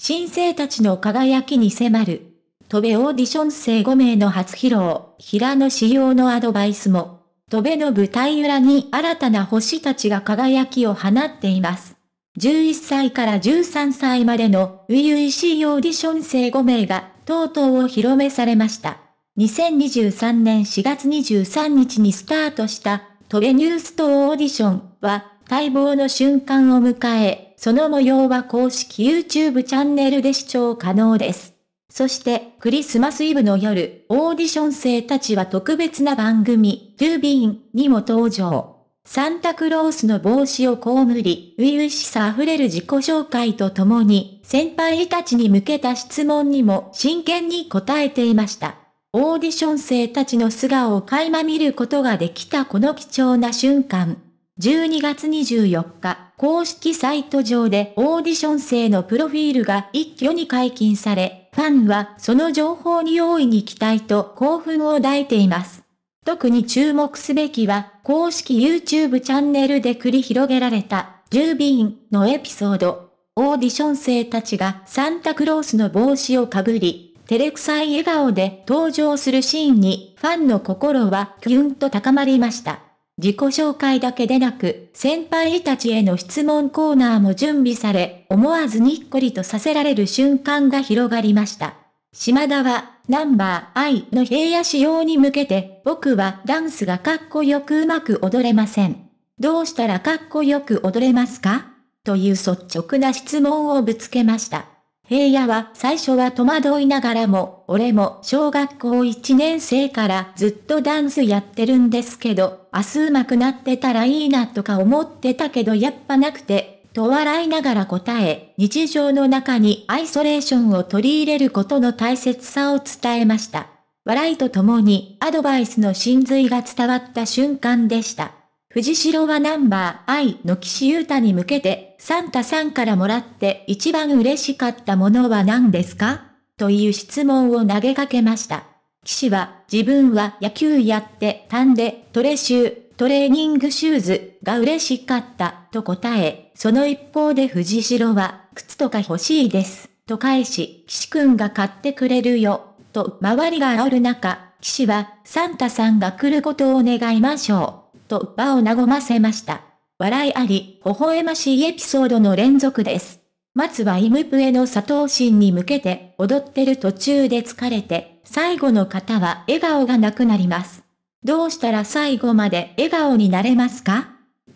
新生たちの輝きに迫る。飛べオーディション生5名の初披露、平野仕様のアドバイスも、飛べの舞台裏に新たな星たちが輝きを放っています。11歳から13歳までの初々しいオーディション生5名が、とうとうお披露目されました。2023年4月23日にスタートした、飛べニュースとオーディションは、待望の瞬間を迎え、その模様は公式 YouTube チャンネルで視聴可能です。そして、クリスマスイブの夜、オーディション生たちは特別な番組、トゥービーンにも登場。サンタクロースの帽子をこむり、初々しさ溢れる自己紹介とともに、先輩たちに向けた質問にも真剣に答えていました。オーディション生たちの素顔を垣間見ることができたこの貴重な瞬間。12月24日、公式サイト上でオーディション生のプロフィールが一挙に解禁され、ファンはその情報に大いに期待と興奮を抱いています。特に注目すべきは、公式 YouTube チャンネルで繰り広げられた、10便のエピソード。オーディション生たちがサンタクロースの帽子をかぶり、照れくさい笑顔で登場するシーンに、ファンの心はキュンと高まりました。自己紹介だけでなく、先輩たちへの質問コーナーも準備され、思わずにっこりとさせられる瞬間が広がりました。島田は、ナンバー I の平野仕様に向けて、僕はダンスがかっこよくうまく踊れません。どうしたらかっこよく踊れますかという率直な質問をぶつけました。平野は最初は戸惑いながらも、俺も小学校1年生からずっとダンスやってるんですけど、明日上手くなってたらいいなとか思ってたけどやっぱなくて、と笑いながら答え、日常の中にアイソレーションを取り入れることの大切さを伝えました。笑いとともにアドバイスの真髄が伝わった瞬間でした。藤代はナンバー I の岸優太に向けて、サンタさんからもらって一番嬉しかったものは何ですかという質問を投げかけました。岸は、自分は野球やってたんで、トレシュー、トレーニングシューズが嬉しかったと答え、その一方で藤代は、靴とか欲しいです、と返し、岸くんが買ってくれるよ、と周りが煽る中、岸は、サンタさんが来ることを願いましょう。と場を和ませました。笑いあり、微笑ましいエピソードの連続です。松はイムプエの佐藤心に向けて踊ってる途中で疲れて、最後の方は笑顔がなくなります。どうしたら最後まで笑顔になれますか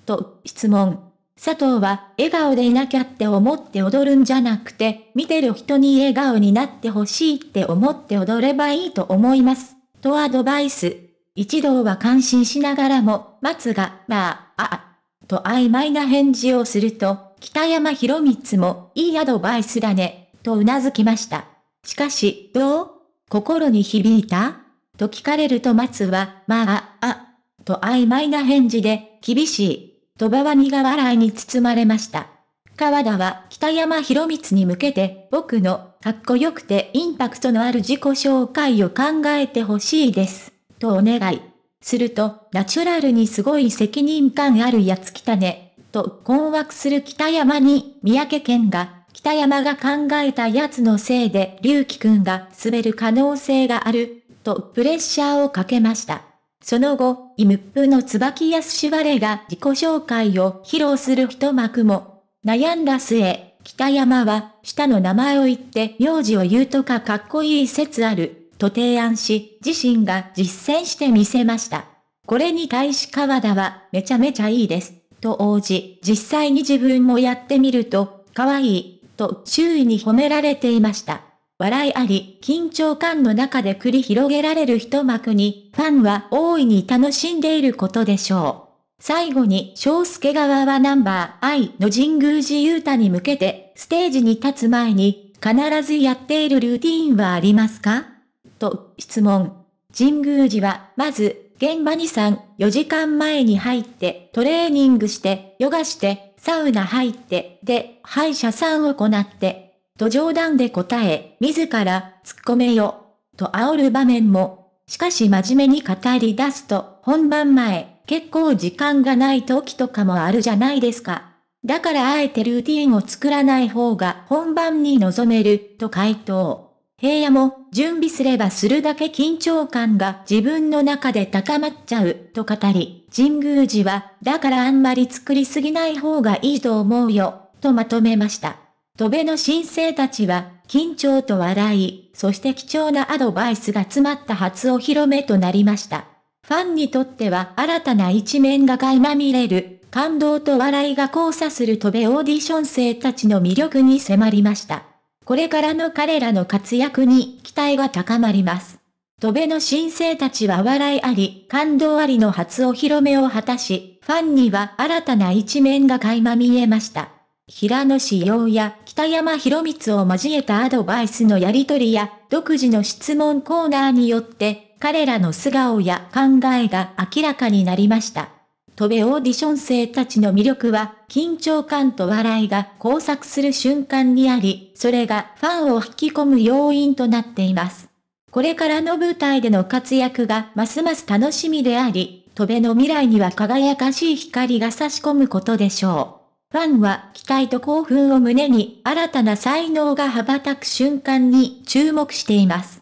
と質問。佐藤は笑顔でいなきゃって思って踊るんじゃなくて、見てる人に笑顔になってほしいって思って踊ればいいと思います。とアドバイス。一同は感心しながらも松が、まあ、あ、と曖昧な返事をすると、北山博光も、いいアドバイスだね、と頷きました。しかし、どう心に響いたと聞かれると松は、まあ、あ、あ、と曖昧な返事で、厳しい、とばわみが笑いに包まれました。川田は北山博光に向けて、僕の、かっこよくてインパクトのある自己紹介を考えてほしいです、とお願い。すると、ナチュラルにすごい責任感あるやつ来たね、と困惑する北山に、三宅健が、北山が考えたやつのせいで、龍樹くんが滑る可能性がある、とプレッシャーをかけました。その後、イムップの椿安しばが自己紹介を披露する一幕も、悩んだ末、北山は、下の名前を言って名字を言うとかかっこいい説ある、と提案し、自身が実践してみせました。これに対し川田は、めちゃめちゃいいです、と応じ、実際に自分もやってみると、可愛い、と周囲に褒められていました。笑いあり、緊張感の中で繰り広げられる一幕に、ファンは大いに楽しんでいることでしょう。最後に、章介側はナンバー I の神宮寺雄太に向けて、ステージに立つ前に、必ずやっているルーティーンはありますかと質問。神宮寺は、まず、現場に3、4時間前に入って、トレーニングして、ヨガして、サウナ入って、で、歯医者さんを行って、と冗談で答え、自ら、突っ込めよ、と煽る場面も。しかし真面目に語り出すと、本番前、結構時間がない時とかもあるじゃないですか。だからあえてルーティンを作らない方が本番に臨める、と回答。平野も準備すればするだけ緊張感が自分の中で高まっちゃうと語り、神宮寺はだからあんまり作りすぎない方がいいと思うよとまとめました。戸辺の新生たちは緊張と笑い、そして貴重なアドバイスが詰まった初お披露目となりました。ファンにとっては新たな一面が垣間見れる、感動と笑いが交差する戸辺オーディション生たちの魅力に迫りました。これからの彼らの活躍に期待が高まります。戸辺の新生たちは笑いあり、感動ありの初お披露目を果たし、ファンには新たな一面が垣間見えました。平野志陽や北山博光を交えたアドバイスのやりとりや、独自の質問コーナーによって、彼らの素顔や考えが明らかになりました。飛べオーディション生たちの魅力は、緊張感と笑いが交錯する瞬間にあり、それがファンを引き込む要因となっています。これからの舞台での活躍がますます楽しみであり、飛べの未来には輝かしい光が差し込むことでしょう。ファンは期待と興奮を胸に、新たな才能が羽ばたく瞬間に注目しています。